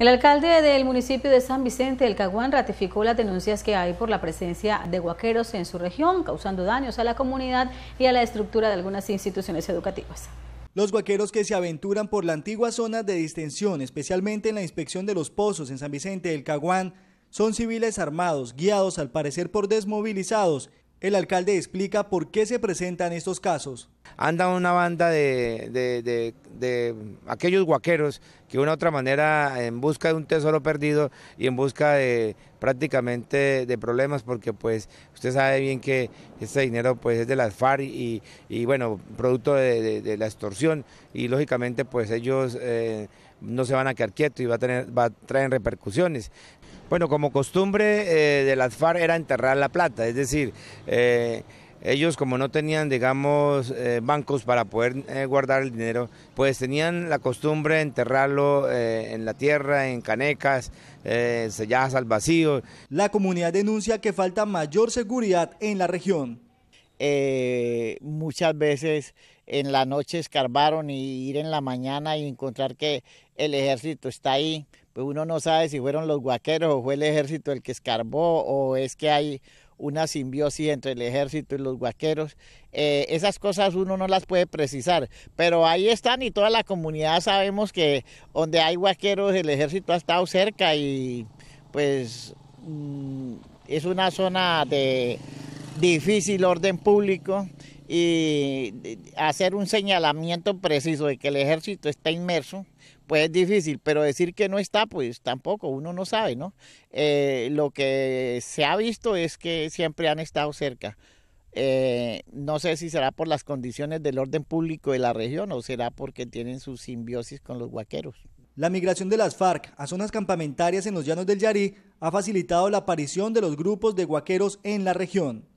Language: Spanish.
El alcalde del municipio de San Vicente del Caguán ratificó las denuncias que hay por la presencia de guaqueros en su región, causando daños a la comunidad y a la estructura de algunas instituciones educativas. Los guaqueros que se aventuran por la antigua zona de distensión, especialmente en la inspección de los pozos en San Vicente del Caguán, son civiles armados, guiados al parecer por desmovilizados. El alcalde explica por qué se presentan estos casos anda una banda de, de, de, aquellos guaqueros que una u otra manera en busca de un tesoro perdido y en busca de prácticamente de problemas porque pues usted sabe bien que ese dinero pues es de las FARC y, y bueno, producto de, la extorsión y lógicamente pues ellos eh, no se van a quedar quietos y va a, tener, va a traer repercusiones. Bueno, como costumbre eh, de las FARC era enterrar la plata, es decir, eh, ellos como no tenían, digamos, eh, bancos para poder eh, guardar el dinero, pues tenían la costumbre de enterrarlo eh, en la tierra, en canecas, selladas al vacío. La comunidad denuncia que falta mayor seguridad en la región. muchas veces en la noche escarbaron y ir en la mañana y encontrar que el ejército está ahí, pues uno no sabe si fueron los guaqueros o fue el ejército el que escarbó o es que hay una simbiosis entre el ejército y los vaqueros. Eh, esas cosas uno no las puede precisar, pero ahí están y toda la comunidad sabemos que donde hay guaqueros el ejército ha estado cerca y pues mm, es una zona de difícil orden público y hacer un señalamiento preciso de que el ejército está inmerso, pues es difícil, pero decir que no está, pues tampoco, uno no sabe, ¿no? Eh, lo que se ha visto es que siempre han estado cerca. Eh, no sé si será por las condiciones del orden público de la región o será porque tienen su simbiosis con los guaqueros. La migración de las FARC a zonas campamentarias en los llanos del Yarí ha facilitado la aparición de los grupos de guaqueros en la región.